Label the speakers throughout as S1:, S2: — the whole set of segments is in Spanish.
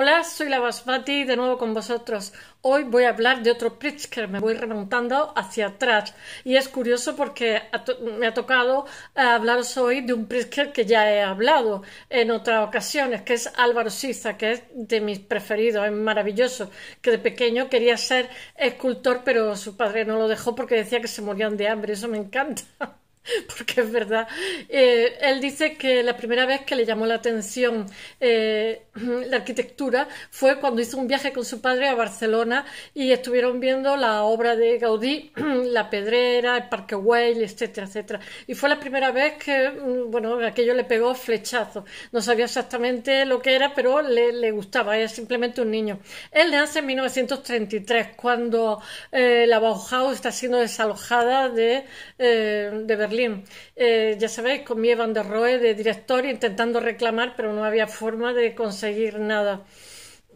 S1: Hola, soy la Basmati de nuevo con vosotros. Hoy voy a hablar de otro Pritzker, me voy remontando hacia atrás. Y es curioso porque me ha tocado eh, hablaros hoy de un Pritzker que ya he hablado en otras ocasiones, que es Álvaro Siza, que es de mis preferidos, es maravilloso, que de pequeño quería ser escultor, pero su padre no lo dejó porque decía que se morían de hambre, eso me encanta. porque es verdad. Eh, él dice que la primera vez que le llamó la atención eh, la arquitectura fue cuando hizo un viaje con su padre a Barcelona y estuvieron viendo la obra de Gaudí, La Pedrera, el Parque Güell, etcétera, etcétera. Y fue la primera vez que, mm, bueno, aquello le pegó flechazo. No sabía exactamente lo que era, pero le, gustaba, era simplemente un niño. Él nace en 1933, cuando eh, la Bauhaus está siendo desalojada de Berlín eh, ya sabéis, con mi Evan de Rohe de director intentando reclamar, pero no había forma de conseguir nada.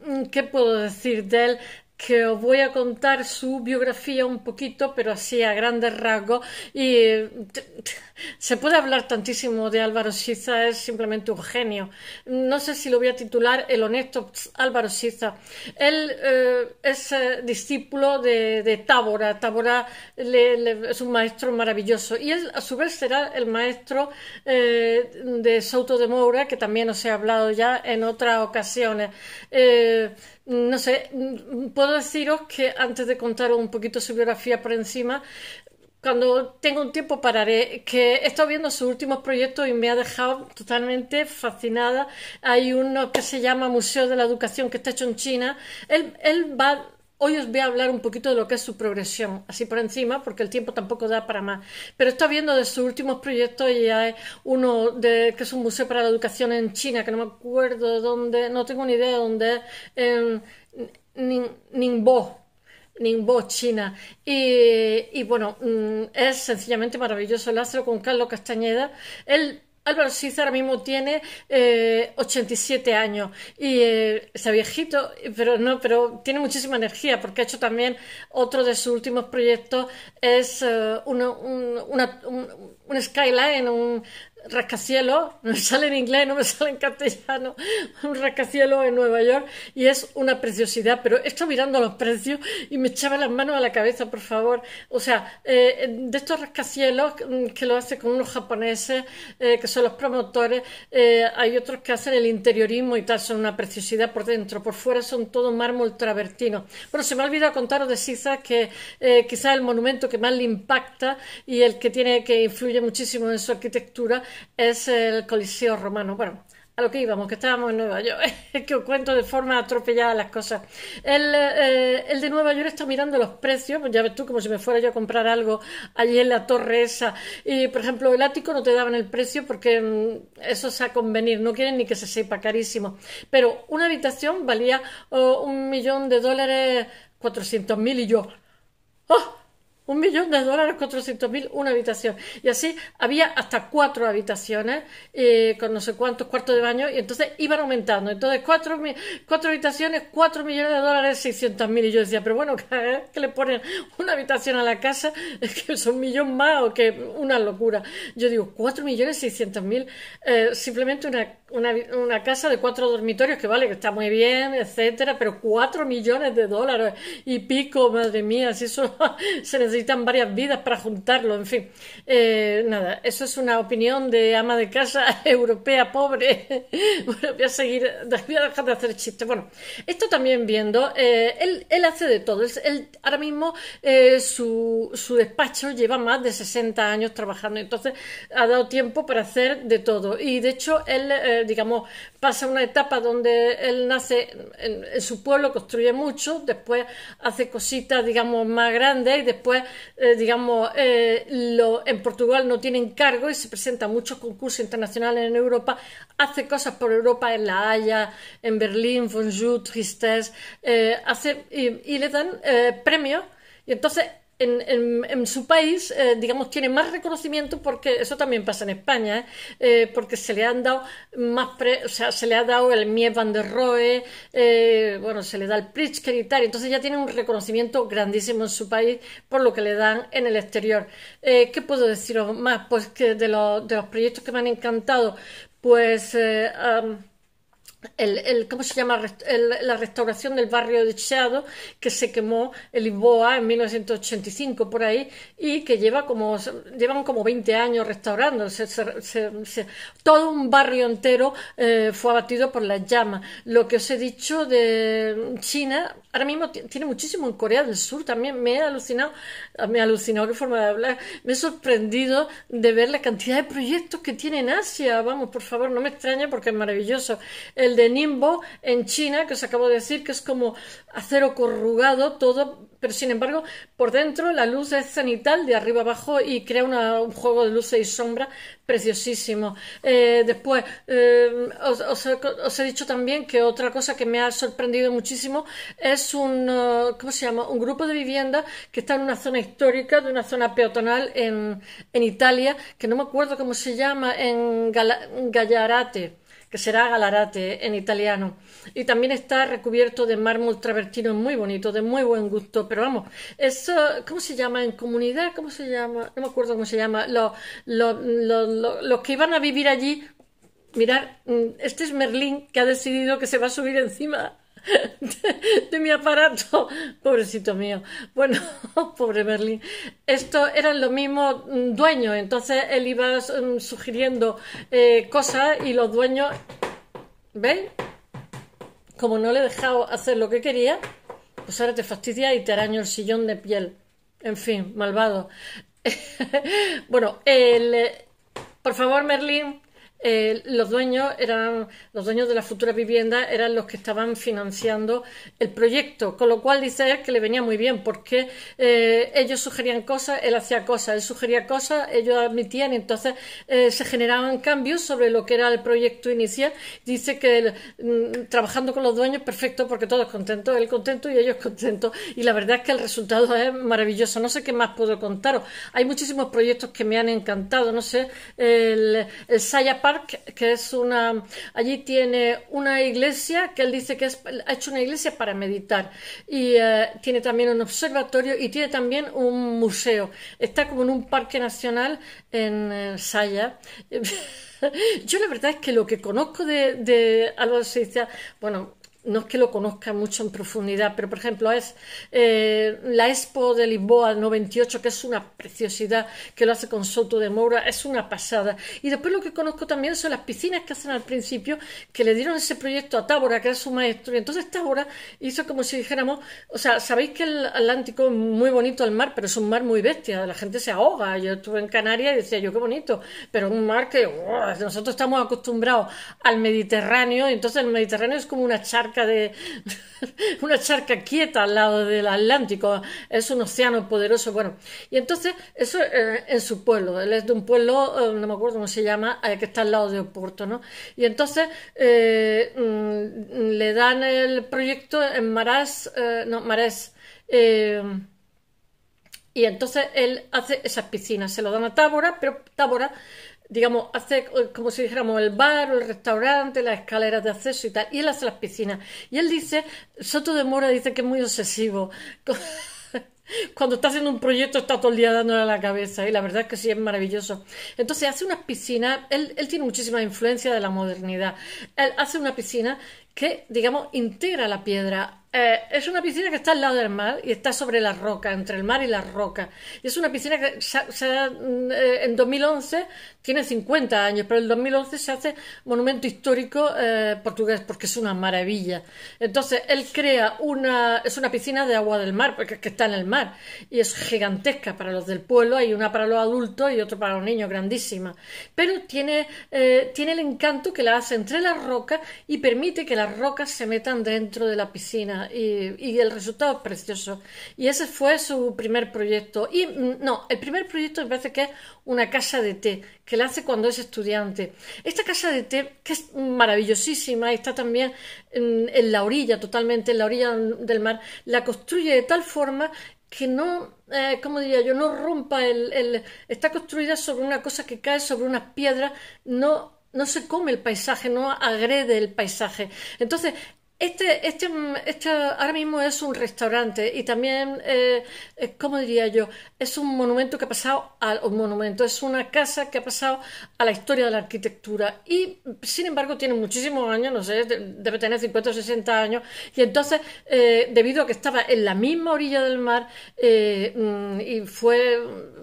S1: Mm, ¿Qué puedo decir de él? que os voy a contar su biografía un poquito, pero así a grandes rasgos. Y se puede hablar tantísimo de Álvaro Siza, es simplemente un genio. No sé si lo voy a titular El honesto Álvaro Siza. Él eh, es eh, discípulo de, de, Tábora. Tábora es un maestro maravilloso. Y él, a su vez, será el maestro eh, de Souto de Moura, que también os he hablado ya en otras ocasiones no sé, puedo deciros que antes de contaros un poquito su biografía por encima, cuando tengo un tiempo pararé, que he estado viendo sus últimos proyectos y me ha dejado totalmente fascinada. Hay uno que se llama Museo de la Educación que está hecho en China. Él, él va Hoy os voy a hablar un poquito de lo que es su progresión, así por encima, porque el tiempo tampoco da para más. Pero está viendo de sus últimos proyectos, y hay uno de, que es un museo para la educación en China, que no me acuerdo de dónde, no tengo ni idea de dónde es, en Ningbo, Ningbo, China. Y, y bueno, mm, es sencillamente maravilloso el astro con Carlos Castañeda. Él Álvaro Siza ahora mismo tiene eh, 87 años y eh, está viejito, pero no, pero tiene muchísima energía porque ha hecho también otro de sus últimos proyectos es eh, un, un skyline, un, rascacielos, me sale en inglés, no me sale en castellano, un rascacielos en Nueva York y es una preciosidad, pero he estado mirando los precios y me echaba las manos a la cabeza, por favor. O sea, eh, de estos rascacielos mm, que lo hace con unos japoneses eh, que son los promotores, eh, hay otros que hacen el interiorismo y tal, son una preciosidad por dentro, por fuera son todo mármol travertino. Bueno, se me ha olvidado contaros de Siza que quizás el monumento que más le impacta y el que tiene que influye muchísimo en su arquitectura es el Coliseo Romano. Bueno, a lo que íbamos, que estábamos en Nueva York, es que os cuento de forma atropellada las cosas. Eh, el, de Nueva York está mirando los precios, pues ya ves tú, como si me fuera yo a comprar algo allí en la torre esa. Y, por ejemplo, el ático no te daban el precio porque mm, eso es a convenir, no quieren ni que se sepa, carísimo. Pero una habitación valía oh, un millón de dólares, cuatrocientos mil y yo. ¡Oh! Un millón de dólares, 400 mil, una habitación. Y así había hasta cuatro habitaciones eh, con no sé cuántos cuartos de baño y entonces iban aumentando. Entonces, cuatro, cuatro habitaciones, cuatro millones de dólares, 600 mil. Y yo decía, pero bueno, vez que le ponen una habitación a la casa? Es que son un millón más o que una locura. Yo digo, cuatro millones, 600 mil, eh, simplemente una una, casa de cuatro dormitorios que vale, que está muy bien, etcétera, pero cuatro millones de dólares y pico, madre mía, si eso se necesitan varias vidas para juntarlo, en fin. Eh, nada, eso es una opinión de ama de casa europea pobre. voy a seguir, voy a dejar de hacer chistes. Bueno, esto también viendo, eh, él, él, hace de todo. Él, ahora mismo eh, su, su despacho lleva más de 60 años trabajando, entonces ha dado tiempo para hacer de todo. Y de hecho, él digamos, pasa una etapa donde él nace en, su pueblo, construye mucho, después hace cositas, digamos, más grandes y después, eh, digamos, eh, lo, en Portugal no tiene encargo y se presenta a muchos concursos internacionales en Europa, hace cosas por Europa, en La Haya, en Berlín, Jut, Tristesse, eh, hace, y, y, le dan premios. Y entonces en, su país, eh, digamos, tiene más reconocimiento porque eso también pasa en España, eh, porque se le han dado más, se le ha dado el Mies van der Rohe, eh, bueno, se le da el Pritzker y tal, entonces ya tiene un reconocimiento grandísimo en su país por lo que le dan en el exterior. ¿Qué puedo deciros más? Pues que de, de los proyectos que me han encantado, pues el, el, ¿cómo se llama? la restauración del barrio de Chiado que se quemó en Lisboa en 1985 por ahí y que lleva como llevan como 20 años restaurando todo un barrio entero eh, fue abatido por las llamas lo que os he dicho de China ahora mismo tiene muchísimo en Corea del Sur también me he alucinado me ha alucinado qué forma de hablar me he sorprendido de ver la cantidad de proyectos que tiene en Asia vamos por favor no me extraña porque es maravilloso el el de Nimbo en China, que os acabo de decir, que es como acero corrugado, todo, pero sin embargo, por dentro la luz es cenital de arriba abajo y crea un juego de luces y sombra preciosísimo. Eh, después, eh, os, he dicho también que otra cosa que me ha sorprendido muchísimo es un, eh, ¿cómo se llama? un grupo de viviendas que está en una zona histórica, de una zona peatonal en, en Italia, que no me acuerdo cómo se llama, en Gallarate que será Galarate en italiano. Y también está recubierto de mármol travertino muy bonito, de muy buen gusto. Pero vamos, eso, ¿cómo se llama en comunidad? ¿Cómo se llama? No me acuerdo cómo se llama. Los, los, los, los que iban a vivir allí, mirar, mm, este es Merlín que ha decidido que se va a subir encima de mi aparato. Pobrecito mío. Bueno, pobre Merlin Esto era lo mismo mm, dueño. entonces él iba mm, sugiriendo eh, cosas y los dueños. ¿Veis? Como no le he dejado hacer lo que quería, pues ahora te fastidia y te araño el sillón de piel. En fin, malvado. bueno, el, eh, por favor, Merlín, eh, los dueños eran los dueños de la futura vivienda eran los que estaban financiando el proyecto, con lo cual dice que le venía muy bien porque eh, ellos sugerían cosas, él hacía cosas, él sugería cosas, ellos admitían, y entonces eh, se generaban cambios sobre lo que era el proyecto inicial. Dice que mm, trabajando con los dueños perfecto porque todos contentos, él contento y ellos contentos y la verdad es que el resultado es maravilloso. No sé qué más puedo contaros. Hay muchísimos proyectos que me han encantado, no sé, el, SayA Park que es una, allí tiene una iglesia que él dice que es, ha hecho una iglesia para meditar y eh, tiene también un observatorio y tiene también un museo. Está como en un parque nacional en, eh, Saya. Yo la verdad es que lo que conozco de, de así bueno, no es que lo conozca mucho en profundidad, pero por ejemplo es eh, la Expo de Lisboa 98, que es una preciosidad, que lo hace con Soto de Moura, es una pasada. Y después lo que conozco también son las piscinas que hacen al principio, que le dieron ese proyecto a Tábora, que era su maestro, y entonces Tábora hizo como si dijéramos, o sea, sabéis que el Atlántico es muy bonito el mar, pero es un mar muy bestia, la gente se ahoga. Yo estuve en Canarias y decía yo qué bonito, pero un mar que nosotros estamos acostumbrados al Mediterráneo, entonces el Mediterráneo es como una charca de una charca quieta al lado del Atlántico, es un océano poderoso, bueno, y entonces eso eh, en su pueblo, él es de un pueblo, eh, no me acuerdo cómo se llama, eh, que está al lado de Oporto, ¿no? Y entonces mm, le dan el proyecto en Marás, no, Marés, y entonces él hace esas piscinas, se lo dan a Tábora, pero Tábora digamos, hace eh, como si dijéramos el bar el restaurante, las escaleras de acceso y tal, y él hace las piscinas. Y él dice, Soto de Mora dice que es muy obsesivo. Cuando está haciendo un proyecto está todo el día dándole a la cabeza y la verdad es que sí es maravilloso. Entonces hace unas piscinas, él, él tiene muchísima influencia de la modernidad. Él hace una piscina que, digamos, integra la piedra. Eh, es una piscina que está al lado del mar y está sobre la roca, entre el mar y la roca. Y es una piscina que eh, en 2011 tiene 50 años, pero en 2011 se hace monumento histórico eh, portugués porque es una maravilla. Entonces, él crea una... es una piscina de agua del mar, porque es que está en el mar. Y es gigantesca para los del pueblo, hay una para los adultos y otra para los niños, grandísima. Pero tiene, tiene el encanto que la hace entre las rocas y permite que la las rocas se metan dentro de la piscina y, el resultado es precioso. Y ese fue su primer proyecto. Y mm, no, el primer proyecto me parece que es una casa de té, que la hace cuando es estudiante. Esta casa de té, que es maravillosísima, está también mm, en, la orilla, totalmente en la orilla del mar, la construye de tal forma que no, eh, como diría yo? No rompa el, el... Está construida sobre una cosa que cae sobre unas piedras, no no se come el paisaje, no agrede el paisaje. Entonces, este, este, este, ahora mismo es un restaurante y también, eh, ¿cómo diría yo? Es un monumento que ha pasado al un monumento, es una casa que ha pasado a la historia de la arquitectura y sin embargo tiene muchísimos años, no sé, debe tener 50 o 60 años y entonces, eh, debido a que estaba en la misma orilla del mar eh, mm, y fue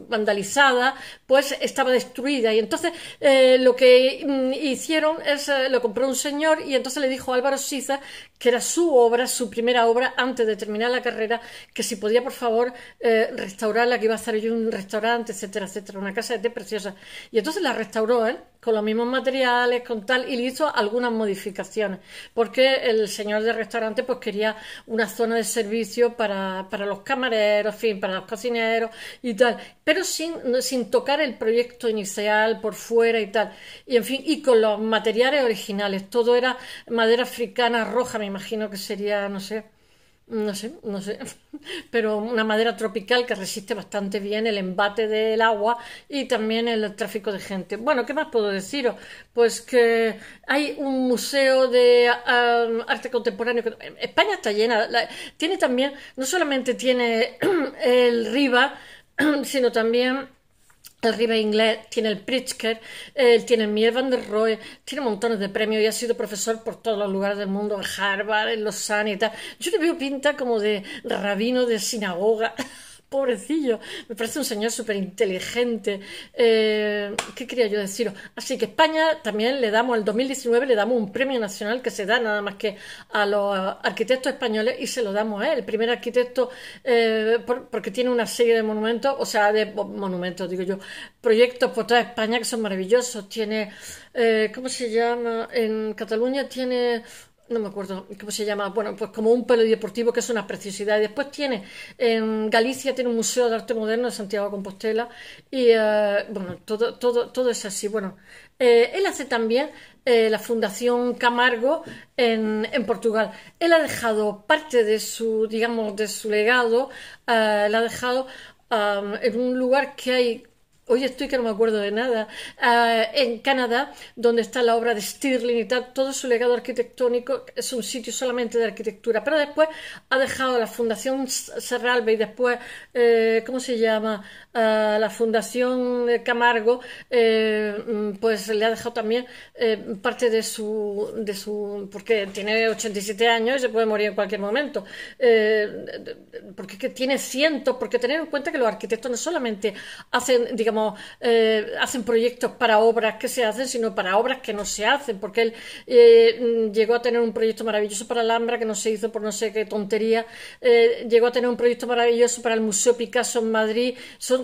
S1: vandalizada, pues estaba destruida y entonces eh, lo que mm, hicieron es, lo compró un señor y entonces le dijo a Álvaro Siza que era su obra, su primera obra antes de terminar la carrera, que si podía, por favor, eh, restaurarla, que iba a hacer yo un restaurante, etcétera, etcétera, una casa de té preciosa. Y entonces la restauró, con los mismos materiales, con tal, y le hizo algunas modificaciones, porque el señor del restaurante pues quería una zona de servicio para, los camareros, fin, para los cocineros y tal, pero sin, sin tocar el proyecto inicial por fuera y tal, y en fin, y con los materiales originales, todo era madera africana roja, me imagino que sería, no sé, no sé, no sé, pero una madera tropical que resiste bastante bien el embate del agua y también el tráfico de gente. Bueno, ¿qué más puedo deciros? Pues que hay un museo de arte contemporáneo. Eh, España está llena. Tiene también, no solamente tiene el Riva, sino también el River inglés, tiene el Pritzker, él tiene el Miel van der Rohe, tiene montones de premios y ha sido profesor por todos los lugares del mundo, en Harvard, en Lausanne y tal. Yo le veo pinta como de rabino de sinagoga. pobrecillo, me parece un señor súper inteligente. Eh, ¿Qué quería yo deciros? Así que España también le damos, el 2019 le damos un premio nacional que se da nada más que a los arquitectos españoles y se lo damos a él, el primer arquitecto, eh, porque tiene una serie de monumentos, o sea, de monumentos, digo yo, proyectos por toda España que son maravillosos. Tiene, eh, ¿cómo se llama? En Cataluña tiene no me acuerdo cómo se llama, bueno, pues como un deportivo, que es una preciosidad. Y después tiene, en Galicia tiene un Museo de Arte Moderno de Santiago de Compostela y eh, bueno, todo, todo, todo es así. Bueno, eh, él hace también eh, la Fundación Camargo en, en, Portugal. Él ha dejado parte de su, digamos, de su legado, la ha dejado um, en un lugar que hay hoy estoy que no me acuerdo de nada, ah, en Canadá, donde está la obra de Stirling y tal, todo su legado arquitectónico es un sitio solamente de arquitectura, pero después ha dejado la Fundación Serralbe y después, eh, ¿cómo se llama? la Fundación Camargo, eh, mm, pues le ha dejado también eh, parte de su, de su. porque tiene 87 años y se puede morir en cualquier momento. Eh, porque tiene cientos, porque tener en cuenta que los arquitectos no solamente hacen, digamos, hacen proyectos para obras que se hacen, sino para obras que no se hacen, porque él mm, llegó a tener un proyecto maravilloso para Alhambra que no se hizo por no sé qué tontería, llegó a tener un proyecto maravilloso para el Museo Picasso en Madrid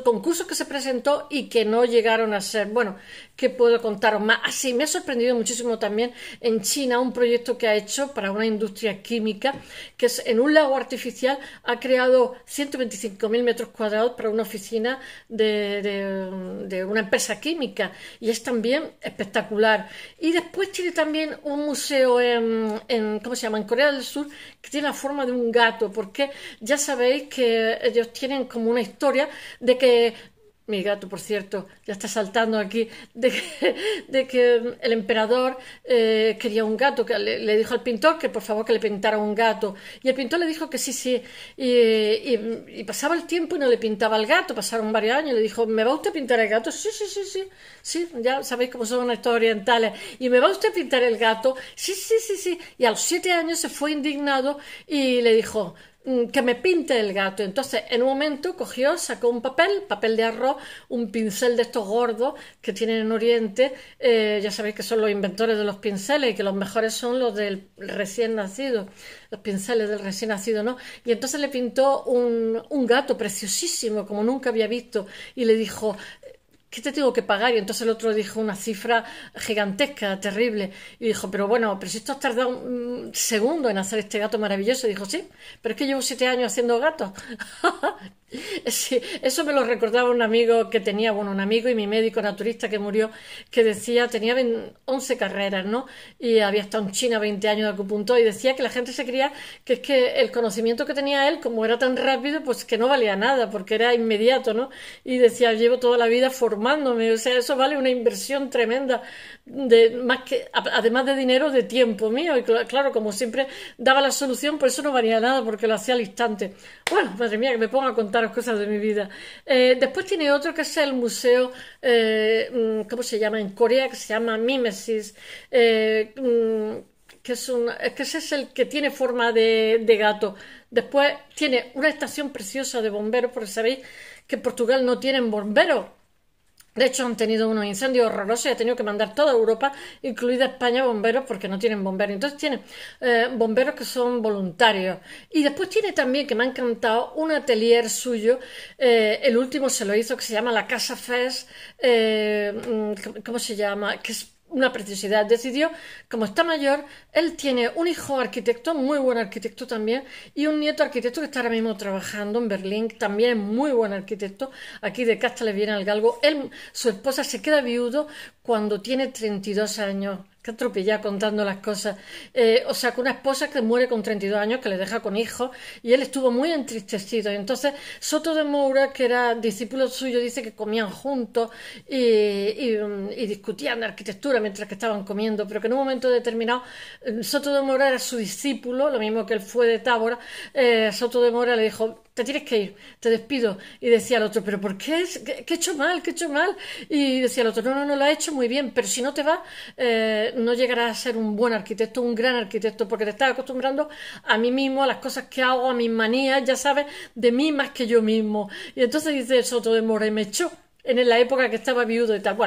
S1: concursos que se presentó y que no llegaron a ser. Bueno, que puedo contaros más? Así, ah, me ha sorprendido muchísimo también en China un proyecto que ha hecho para una industria química, que es en un lago artificial ha creado 125.000 metros cuadrados para una oficina de, una empresa química y es también espectacular. Y después tiene también un museo en, en, ¿cómo se llama? En Corea del Sur que tiene la forma de un gato, porque ya sabéis que ellos tienen como una historia de que mi gato, por cierto, ya está saltando aquí, de que, el emperador eh, quería un gato, que le, dijo al pintor que por favor que le pintara un gato. Y el pintor le dijo que sí, sí. Y, pasaba el tiempo y no le pintaba el gato, pasaron varios años, y le dijo, ¿me va usted a pintar el gato? Sí, sí, sí, sí, sí, ya sabéis cómo son estos orientales. ¿Y me va usted a pintar el gato? Sí, sí, sí, sí. Y a los siete años se fue indignado y le dijo, Mm, que me pinte el gato. Entonces, en un momento cogió, sacó un papel, papel de arroz, un pincel de estos gordos que tienen en Oriente. Eh, ya sabéis que son los inventores de los pinceles y que los mejores son los del recién nacido, los pinceles del recién nacido, ¿no? Y entonces le pintó un gato preciosísimo, como nunca había visto, y le dijo, ¿qué te tengo que pagar? Y entonces el otro dijo una cifra gigantesca, terrible. Y dijo, pero bueno, pero si esto has tardado un segundo en hacer este gato maravilloso. Y dijo, sí, pero es que llevo siete años haciendo gatos. eso me lo recordaba un amigo que tenía, bueno, un amigo y mi médico naturista que murió, que decía, tenía 11 carreras, ¿no? Y había estado en China 20 años de acupuntura y decía que la gente se creía que es que el conocimiento que tenía él, como era tan rápido, pues que no valía nada, porque era inmediato, ¿no? Y decía, llevo toda la vida formando o sea, eso vale una inversión tremenda, de, más que, además de dinero, de tiempo mío, y claro, como siempre daba la solución, por eso no valía nada, porque lo hacía al instante. Bueno, madre mía, que me pongo a contaros cosas de mi vida. Eh, después tiene otro que es el museo, eh, mm, ¿cómo se llama? En Corea, que se llama Mimesis. Eh, mm, que es, un, que ese es el que tiene forma de, de gato. Después tiene una estación preciosa de bomberos, porque sabéis que en Portugal no tienen bomberos. De hecho, han tenido unos incendios horrorosos y ha tenido que mandar toda Europa, incluida España, bomberos porque no tienen bomberos. Entonces tienen eh, bomberos que son voluntarios. Y después tiene también, que me ha encantado, un atelier suyo. Eh, el último se lo hizo, que se llama La Casa Fest. Eh, mm, ¿Cómo se llama? Que es una preciosidad. Decidió, como está mayor, él tiene un hijo arquitecto, muy buen arquitecto también, y un nieto arquitecto que está ahora mismo trabajando en Berlín, también muy buen arquitecto, aquí de Casta le viene el galgo. Él, su esposa se queda viudo cuando tiene 32 años que atropellada contando las cosas. Eh, o sea, que una esposa que muere con 32 años, que le deja con hijos, y él estuvo muy entristecido. Y entonces, Soto de Moura, que era discípulo suyo, dice que comían juntos y, discutían de arquitectura mientras que estaban comiendo, pero que en un momento determinado, eh, Soto de Moura era su discípulo, lo mismo que él fue de Tábora. Eh, Soto de Moura le dijo: te tienes que ir, te despido. Y decía el otro, pero ¿por qué? ¿Qué, he hecho mal? ¿Qué he hecho mal? Y decía el otro, no, no, no, lo ha hecho muy bien, pero si no te va eh, no llegarás a ser un buen arquitecto, un gran arquitecto, porque te estás acostumbrando a mí mismo, a las cosas que hago, a mis manías, ya sabes, de mí más que yo mismo. Y entonces dice Soto de Moremecho, en la época que estaba viudo y tal.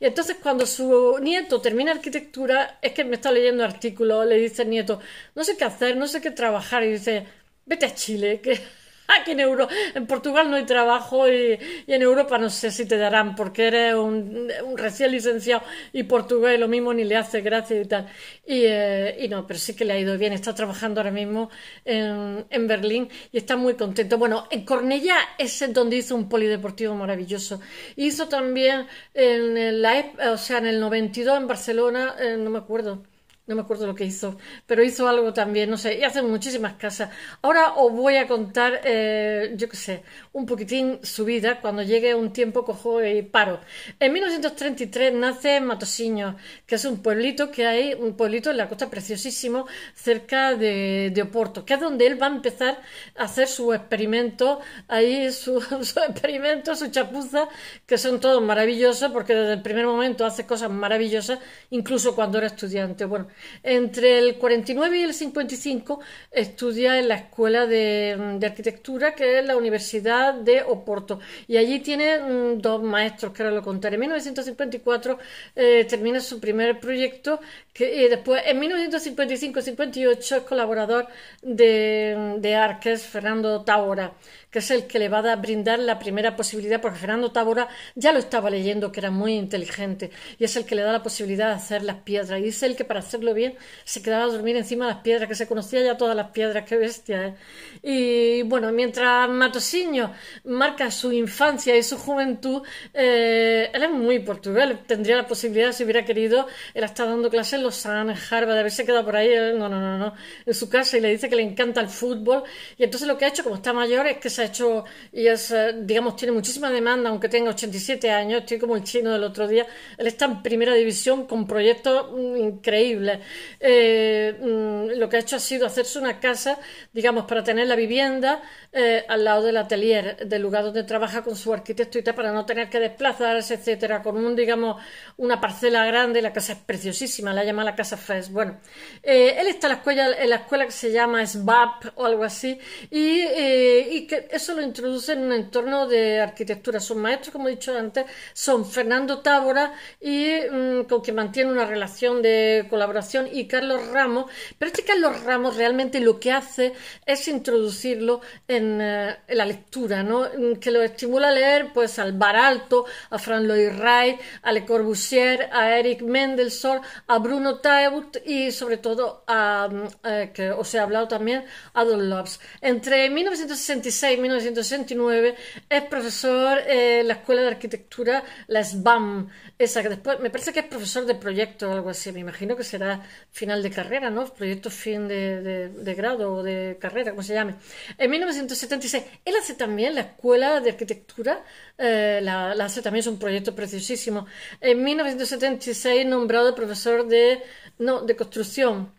S1: y entonces cuando su nieto termina arquitectura, es que me está leyendo artículos, le dice el nieto, no sé qué hacer, no sé qué trabajar, y dice, vete a Chile, que Aquí en, Euro, en Portugal no hay trabajo y, en Europa no sé si te darán porque eres un, recién licenciado y portugués lo mismo ni le hace gracia y tal. Y, eh, y, no, pero sí que le ha ido bien. Está trabajando ahora mismo en, en Berlín y está muy contento. Bueno, en Cornella es donde hizo un polideportivo maravilloso. Hizo también en la, e, o sea, en el 92 en Barcelona, eh, no me acuerdo no me acuerdo lo que hizo, pero hizo algo también, no sé, y hace muchísimas casas. Ahora os voy a contar, eh, yo qué sé, un poquitín su vida, cuando llegue un tiempo cojo y paro. En 1933 nace Matosiño, que es un pueblito que hay, un pueblito en la costa preciosísimo, cerca de, de Oporto, que es donde él va a empezar a hacer su experimento, ahí su, su experimento, su chapuza, que son todos maravillosos, porque desde el primer momento hace cosas maravillosas, incluso cuando era estudiante. Bueno, entre el 49 y el 55 estudia en la Escuela mm, de, Arquitectura, que es la Universidad de Oporto. Y allí tiene mm, dos maestros, que ahora lo contaré. En 1954 eh, termina su primer proyecto y después en 1955-58 es colaborador de, Arques, Fernando Taura que es el que le va a brindar la primera posibilidad, porque Fernando Tábora ya lo estaba leyendo, que era muy inteligente, y es el que le da la posibilidad de hacer las piedras. Y dice el que para hacerlo bien se quedaba a dormir encima de las piedras, que se conocía ya todas las piedras, qué bestia. ¿eh? Y bueno, mientras Matosinho marca su infancia y su juventud, eh, él es muy portugués. tendría la posibilidad, si hubiera querido, él está dando clases en Ángeles, en Harvard, haberse quedado por ahí, no, no, no, no, en su casa, y le dice que le encanta el fútbol. Y entonces lo que ha hecho, como está mayor, es que se ha hecho y es, eh, digamos, tiene muchísima demanda, aunque tenga 87 años, estoy como el chino del otro día, él está en primera división con proyectos mm, increíbles. Eh, mm, lo que ha hecho ha sido hacerse una casa, digamos, para tener la vivienda eh, al lado del atelier, del lugar donde trabaja con su arquitecto y tal, para no tener que desplazarse, etcétera, con un, digamos, una parcela grande, la casa es preciosísima, la llama la casa Fes. Bueno, él está en la, escuela, en la escuela que se llama SBAP o algo así, y que eso lo introduce en un entorno de arquitectura. Sus maestros, como he dicho antes, son Fernando Tábora, y, mm, con quien mantiene una relación de colaboración, y Carlos Ramos. Pero este Carlos Ramos realmente lo que hace es introducirlo en, eh, la lectura, ¿no? Mm, que lo estimula a leer pues, al Baralto, a Fran Lloyd Wright, a Le Corbusier, a Eric Mendelssohn, a Bruno Taut y sobre todo a, mm, eh, que os he hablado también, a Don Loves. Entre 1966 1969, es profesor en la Escuela de Arquitectura, la SBAM, esa que después, me parece que es profesor de proyecto o algo así, me imagino que será final de carrera, ¿no? Proyecto fin de, grado o de carrera, como se llame. En 1976, él hace también la Escuela de Arquitectura, eh, la, hace también, es un proyecto preciosísimo. En 1976, nombrado profesor de, no, de construcción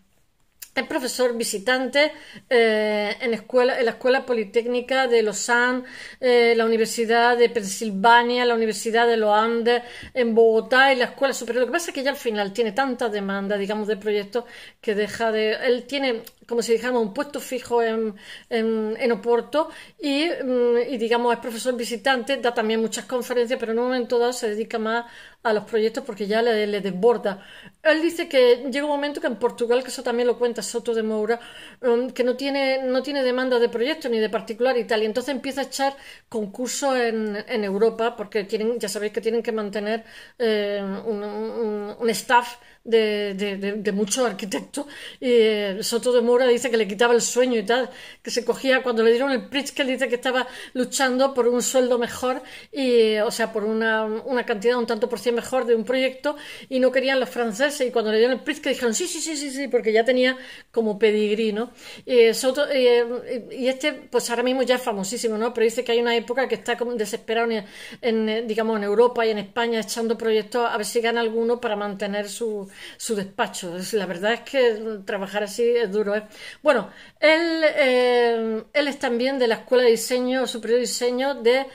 S1: es profesor visitante eh, en, escuela, en la Escuela Politécnica de Lausanne, eh, la Universidad de Pensilvania, la Universidad de los Andes, en Bogotá y la Escuela Superior. Lo que pasa es que ya al final tiene tanta demanda, digamos, de proyectos que deja de... Él tiene como si dijéramos, un puesto fijo en, Oporto mm, y, digamos, es profesor visitante, da también muchas conferencias, pero en un momento dado se dedica más a los proyectos porque ya le, desborda. Él dice que llega un momento que en Portugal, que eso también lo cuenta Soto de Moura, um, que no tiene, no tiene demanda de proyectos ni de particular y tal, y entonces empieza a echar concursos en, Europa porque tienen, ya sabéis que tienen que mantener eh, un staff de, de, de, muchos arquitectos. Eh, Soto de Mora dice que le quitaba el sueño y tal, que se cogía cuando le dieron el Pritzker, dice que estaba luchando por un sueldo mejor, y, o sea, por una, una cantidad un tanto por cien mejor de un proyecto, y no querían los franceses. Y cuando le dieron el Pritzker dijeron sí, sí, sí, sí, sí, porque ya tenía como pedigrí, ¿no? Eh, Soto, eh, y este, pues ahora mismo ya es famosísimo, ¿no? Pero dice que hay una época que está como desesperado en, digamos, en Europa y en España echando proyectos a ver si gana alguno para mantener su, su despacho. La verdad es que trabajar así es duro. ¿eh? Bueno, él, eh, él, es también de la Escuela de Diseño, Superior de Diseño de,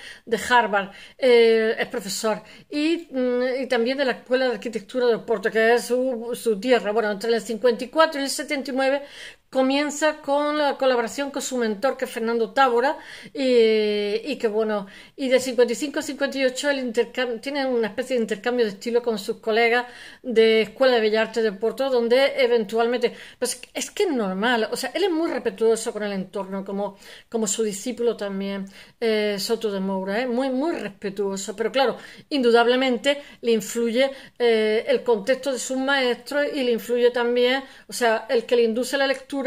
S1: Harvard. Eh, es profesor. Y, mm, y, también de la Escuela de Arquitectura de Oporto, que es su, su tierra. Bueno, entre el 54 y el 79 comienza con la colaboración con su mentor que es Fernando Tábora y, y que bueno y de 55 a 58 el intercambio, tiene una especie de intercambio de estilo con sus colegas de Escuela de Artes de Porto donde eventualmente pues, es que es normal o sea él es muy respetuoso con el entorno como, como su discípulo también eh, Soto de Moura es ¿eh? muy muy respetuoso pero claro indudablemente le influye eh, el contexto de sus maestros y le influye también o sea el que le induce la lectura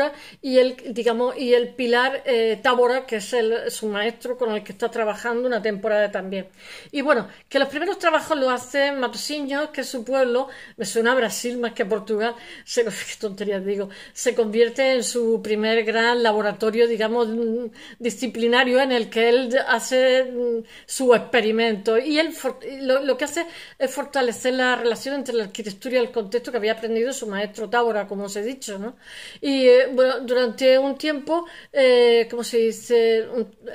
S1: y el, digamos, y el pilar eh, Tábora, que es su maestro con el que está trabajando una temporada también. Y bueno, que los primeros trabajos los hace Matosinho, que es su pueblo, me suena a Brasil más que a Portugal, se, qué tonterías digo, se convierte en su primer gran laboratorio, digamos, mm, disciplinario en el que él hace mm, su experimento. Y él, lo, que hace es fortalecer la relación entre la arquitectura y el contexto que había aprendido su maestro Tábora, como os he dicho, ¿no? Y, eh, durante un tiempo, eh, como se dice,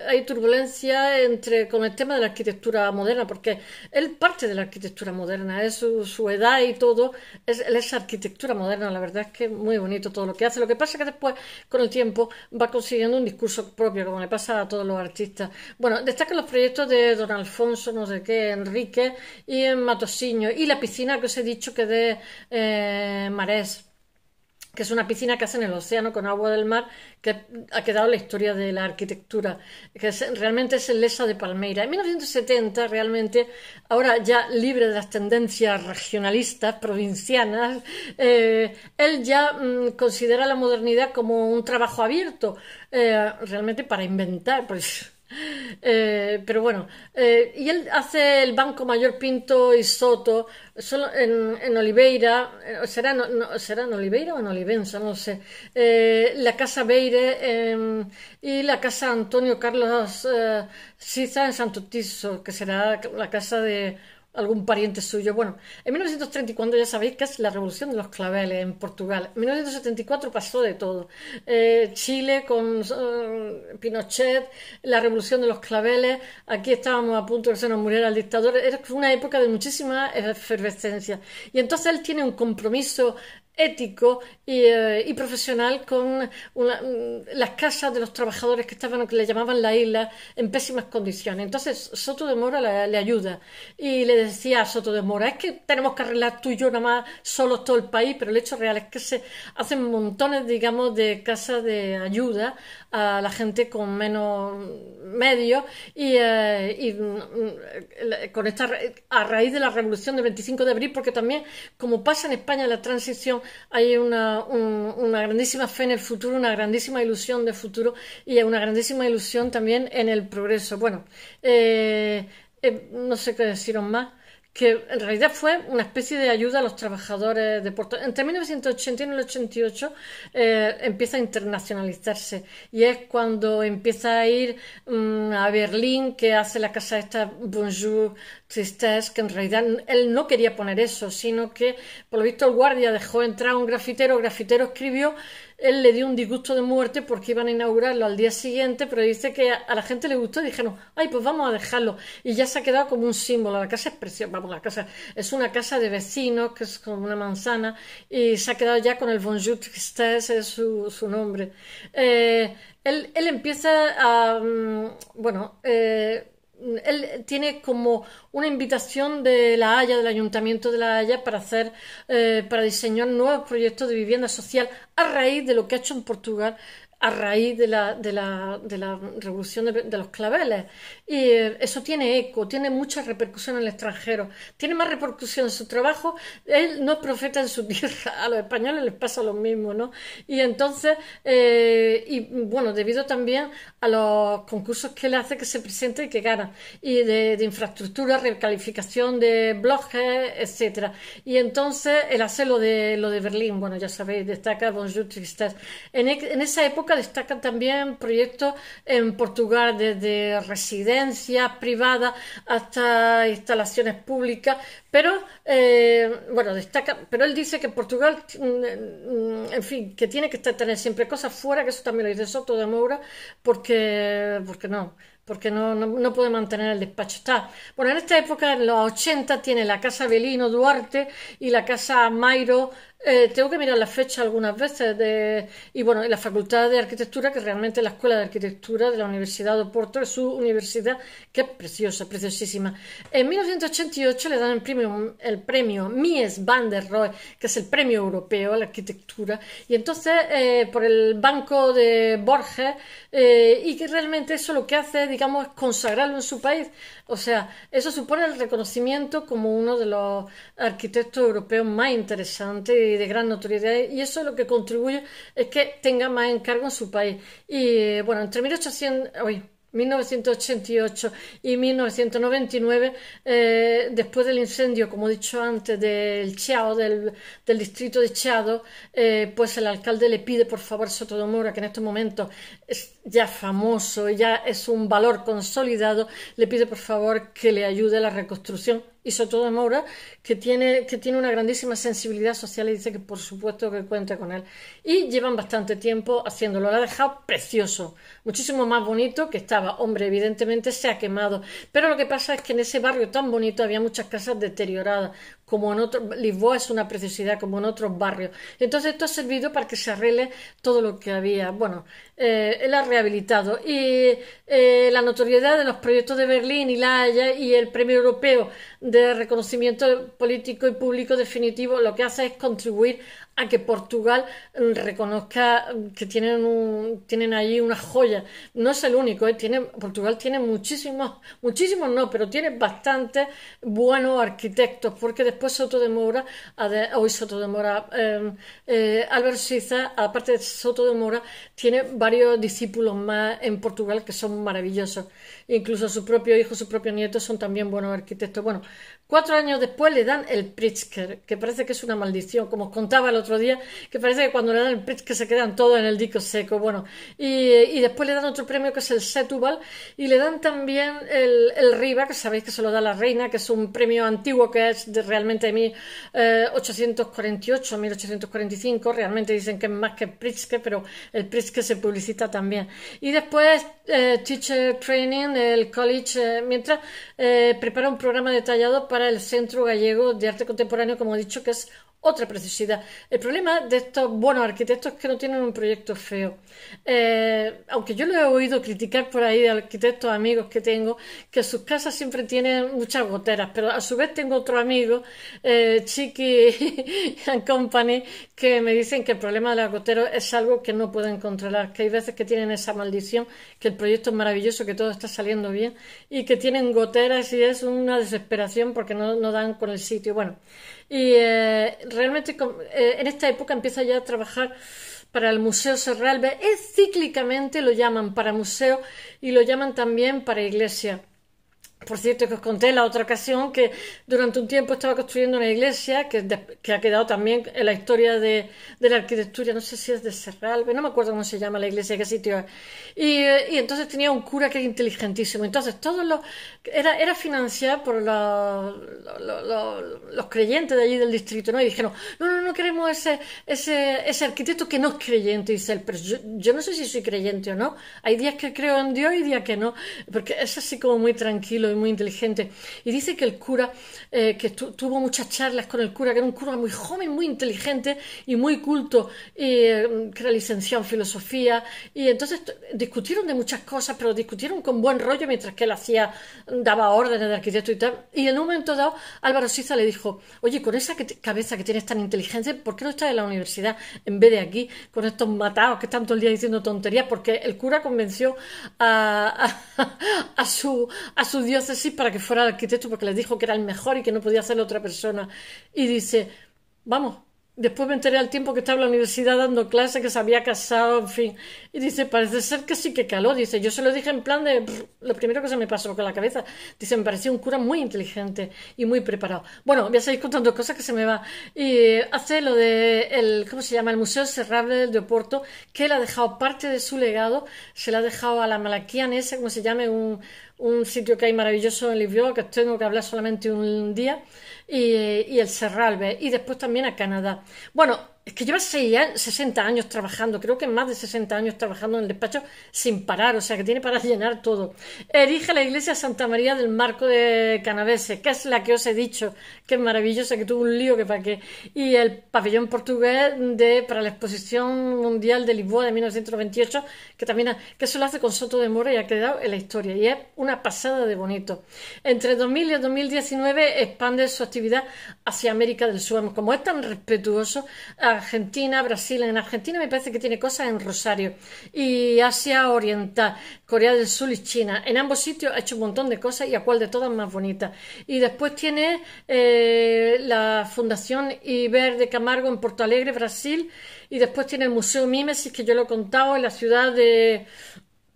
S1: hay turbulencia entre, con el tema de la arquitectura moderna, porque él parte de la arquitectura moderna, es su, edad y todo, es, arquitectura moderna, la verdad es que es muy bonito todo lo que hace. Lo que pasa es que después, con el tiempo, va consiguiendo un discurso propio, como le pasa a todos los artistas. Bueno, destacan los proyectos de don Alfonso, no sé qué, Enrique y en Matosiño, y la piscina que os he dicho que de eh, Marés que es una piscina que hace en el océano con agua del mar, que ha quedado la historia de la arquitectura, que realmente es el lesa de Palmeira. En 1970, realmente, ahora ya libre de las tendencias regionalistas, provincianas, eh, él ya mm, considera la modernidad como un trabajo abierto, eh, realmente para inventar, pues Eh, pero bueno, eh, y él hace el Banco Mayor Pinto y Soto solo en, en Oliveira, eh, será, no, será en Oliveira o en Olivenza, no sé, la Casa Beire em, y la Casa Antonio Carlos Siza en Santo Tiso, que será la casa de, algún pariente suyo. Bueno, en 1934 ya sabéis que es la revolución de los claveles en Portugal. En 1974 pasó de todo. Eh, Chile con eh, Pinochet, la revolución de los claveles. Aquí estábamos a punto de que se nos muriera el dictador. Era una época de muchísima eh, efervescencia. Y entonces él tiene un compromiso ético eh, y, profesional con mm, las casas de los trabajadores que estaban, que le llamaban la isla, en pésimas condiciones. Entonces Soto de Mora le, ayuda y le decía a Soto de Mora, es que tenemos que arreglar tú y yo nada más solo todo el país, pero el hecho real es que se hacen montones, digamos, de casas de ayuda a la gente con menos mm, medios y, eh, mm, con esta, a raíz de la revolución del 25 de abril, porque también, como pasa en España la transición, hay una, grandísima fe en el futuro, una grandísima ilusión de futuro y una grandísima ilusión también en el progreso. Bueno, eh, eh, no sé qué deciros más que en realidad fue una especie de ayuda a los trabajadores de Puerto Entre 1980 y 1988 eh, empieza a internacionalizarse y es cuando empieza a ir mm, a Berlín que hace la casa esta Bonjour tristes, que en realidad él no quería poner eso, sino que por lo visto el guardia dejó entrar a un grafitero, el grafitero escribió, él le dio un disgusto de muerte porque iban a inaugurarlo al día siguiente, pero dice que a la gente le gustó y dijeron, ay, pues vamos a dejarlo. Y ya se ha quedado como un símbolo. La casa es preciosa, vamos, la casa es una casa de vecinos, que es como una manzana, y se ha quedado ya con el Bonjour Tristesse, es su, su nombre. Eh, él, él, empieza a, mm, bueno, eh, él tiene como una invitación de la Haya, del Ayuntamiento de la Haya, para hacer, eh, para diseñar nuevos proyectos de vivienda social a raíz de lo que ha hecho en Portugal a raíz de la, de la, de la revolución de, los claveles. Y eh, eso tiene eco, tiene mucha repercusión en el extranjero, tiene más repercusión en su trabajo. Él no profeta en su tierra, a los españoles les pasa lo mismo, ¿no? Y entonces, eh, y bueno, debido también a los concursos que le hace que se presente y que gana, y de, infraestructura, recalificación de bloques, etcétera. Y entonces él hace lo de, lo de Berlín, bueno, ya sabéis, destaca Bonjour Tristesse. En, e, en esa época destacan también proyectos en Portugal, desde residencias privadas hasta instalaciones públicas, pero eh, bueno, destaca, pero él dice que Portugal, mm, en fin, que tiene que estar tener siempre cosas fuera, que eso también lo dice Soto de Moura, porque, porque no porque no, no, puede mantener el despacho. Está. Bueno, en esta época, en los 80, tiene la casa Belino Duarte y la casa Mayro. Eh, tengo que mirar la fecha algunas veces de, y bueno, la Facultad de Arquitectura, que realmente es la Escuela de Arquitectura de la Universidad de Oporto es su universidad, que es preciosa, preciosísima. En 1988 le dan el premio, el premio Mies van der Rohe, que es el premio europeo a la arquitectura, y entonces eh, por el banco de Borges, eh, y que realmente eso lo que hace, digamos, es consagrarlo en su país. O sea, eso supone el reconocimiento como uno de los arquitectos europeos más interesantes de gran notoriedad y eso es lo que contribuye es que tenga más encargo en su país. Y bueno, entre 1800, 1988 y 1999, eh, después del incendio, como he dicho antes, del Chiao, del, distrito de Chiao eh, pues el alcalde le pide por favor a Sotodomora, que en estos momentos ya famoso, ya es un valor consolidado, le pide por favor que le ayude a la reconstrucción. Y sobre todo Maura, que tiene, que tiene una grandísima sensibilidad social y dice que por supuesto que cuenta con él. Y llevan bastante tiempo haciéndolo, la ha dejado precioso, muchísimo más bonito que estaba. Hombre, evidentemente se ha quemado, pero lo que pasa es que en ese barrio tan bonito había muchas casas deterioradas, como en otro, Lisboa es una preciosidad como en otros barrios. Entonces esto ha servido para que se arregle todo lo que había. Bueno, eh, él ha rehabilitado y eh, la notoriedad de los proyectos de Berlín y La Haya y el Premio Europeo de Reconocimiento Político y Público Definitivo lo que hace es contribuir a que Portugal mm, reconozca mm, que tienen, un, tienen allí una joya. No es el único, eh, tiene, Portugal tiene muchísimos, muchísimos no, pero tiene bastantes buenos arquitectos, porque después Soto de Mora, hoy Soto de Mora, em, eh, aparte de Soto de Mora, tiene varios discípulos más en Portugal que son maravillosos. Incluso su propio hijo, su propio nieto son también buenos arquitectos. Bueno, Cuatro años después le dan el Pritzker, que parece que es una maldición, como os contaba el otro día, que parece que cuando le dan el Pritzker se quedan todos en el disco seco. Bueno, y, después le dan otro premio que es el Setubal... y le dan también el, el, Riva, que sabéis que se lo da la reina, que es un premio antiguo que es de, realmente de 1848, 1845. Realmente dicen que es más que Pritzker, pero el Pritzker se publicita también. Y después eh, Teacher Training, el college, eh, mientras eh, prepara un programa detallado para para el Centro Gallego de Arte Contemporáneo, como he dicho, que es otra preciosidad. El problema de estos buenos arquitectos es que no tienen un proyecto feo. Eh, aunque yo lo he oído criticar por ahí de arquitectos amigos que tengo, que sus casas siempre tienen muchas goteras, pero a su vez tengo otro amigo, eh, Chiqui and Company, que me dicen que el problema de los goteros es algo que no pueden controlar, que hay veces que tienen esa maldición, que el proyecto es maravilloso, que todo está saliendo bien y que tienen goteras y es una desesperación porque no, no dan con el sitio. Bueno, y eh, realmente eh, en esta época empieza ya a trabajar para el Museo Serralbe. Es cíclicamente lo llaman para museo y lo llaman también para iglesia. Por cierto, que os conté la otra ocasión que durante un tiempo estaba construyendo una iglesia que, ha quedado también en la historia de, la arquitectura, no sé si es de Serralbe, no me acuerdo cómo se llama la iglesia, qué sitio es. Y, eh, entonces tenía un cura que era inteligentísimo. Entonces, todos los. Era, era financiado por los, creyentes de allí del distrito, ¿no? Y dijeron, no, no, no queremos ese, ese, ese arquitecto que no es creyente. Y dice él, yo, yo no sé si soy creyente o no. Hay días que creo en Dios y días que no, porque es así como muy tranquilo y muy inteligente. Y dice que el cura, eh, que tuvo muchas charlas con el cura, que era un cura muy joven, muy inteligente y muy culto, y, mm, que era licenciado en filosofía. Y entonces discutieron de muchas cosas, pero discutieron con buen rollo mientras que él hacía, mm, daba órdenes de arquitecto y tal. Y en un momento dado, Álvaro Siza le dijo, oye, con esa cabeza que tienes tan inteligente, ¿por qué no estás en la universidad en vez de aquí con estos matados que están todo el día diciendo tonterías? Porque el cura convenció su, a su dios sí para que fuera el arquitecto porque le dijo que era el mejor y que no podía ser otra persona. Y dice, vamos, después me enteré al tiempo que estaba en la universidad dando clases, que se había casado, en fin. Y dice, parece ser que sí que caló. Dice, yo se lo dije en plan de lo primero que se me pasó con la cabeza. Dice, me parecía un cura muy inteligente y muy preparado. Bueno, voy a seguir contando cosas que se me va. Y hace lo de el, ¿cómo se llama? El Museo Cerrable de Oporto, que él ha dejado parte de su legado, se la ha dejado a la ese como se llame, un un sitio que hay maravilloso en Lisboa, que tengo que hablar solamente un día, y, el Serralbe, y después también a Canadá. Bueno, es que lleva 60 años trabajando, creo que más de 60 años trabajando en el despacho sin parar, o sea que tiene para llenar todo. Erige la iglesia Santa María del Marco de Canavese, que es la que os he dicho, que es maravillosa, que tuvo un lío que para qué. Y el pabellón portugués de, para la Exposición Mundial de Lisboa de 1928, que también que eso lo hace con Soto de Mora y ha quedado en la historia. Y es una pasada de bonito. Entre 2000 y 2019 expande su actividad hacia América del Sur. Como es tan respetuoso, a Argentina, Brasil, en Argentina me parece que tiene cosas en Rosario y Asia Oriental, Corea del Sur y China. En ambos sitios ha hecho un montón de cosas y a cual de todas más bonita. Y después tiene eh, la Fundación Iber de Camargo en Porto Alegre, Brasil. Y después tiene el Museo Mimesis, que yo lo he contado, en la ciudad de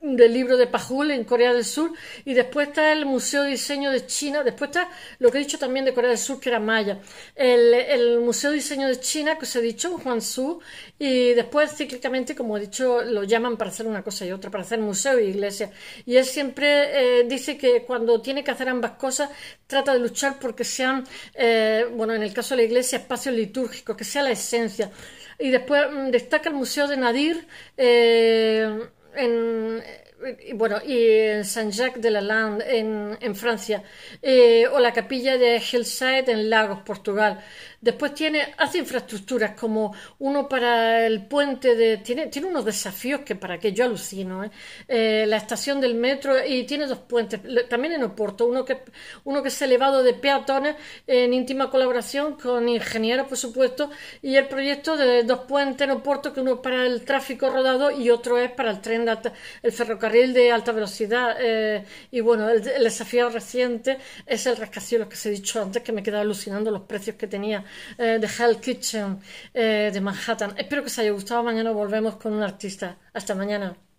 S1: del libro de Pajul en Corea del Sur y después está el Museo de Diseño de China, después está lo que he dicho también de Corea del Sur que era Maya, el, el Museo de Diseño de China que os he dicho, Su, y después cíclicamente como he dicho lo llaman para hacer una cosa y otra, para hacer museo y e iglesia y él siempre eh, dice que cuando tiene que hacer ambas cosas trata de luchar porque sean, eh, bueno en el caso de la iglesia espacios litúrgicos, que sea la esencia y después mm, destaca el Museo de Nadir eh, en y, bueno, y en Saint-Jacques de la Lande, en, Francia, eh, o la capilla de Hillside en Lagos, Portugal. Después tiene, hace infraestructuras como uno para el puente de. Tiene, tiene unos desafíos que para que yo alucino, ¿eh? Eh, la estación del metro y tiene dos puentes, también en Oporto, uno que, uno que es elevado de peatones en íntima colaboración con ingenieros, por supuesto, y el proyecto de dos puentes en Oporto, que uno es para el tráfico rodado y otro es para el tren, el ferrocarril de alta velocidad eh, y bueno, el, desafío reciente es el rascacielos que os he dicho antes, que me quedado alucinando los precios que tenía eh, de Hell Kitchen eh, de Manhattan. Espero que os haya gustado. Mañana volvemos con un artista. Hasta mañana.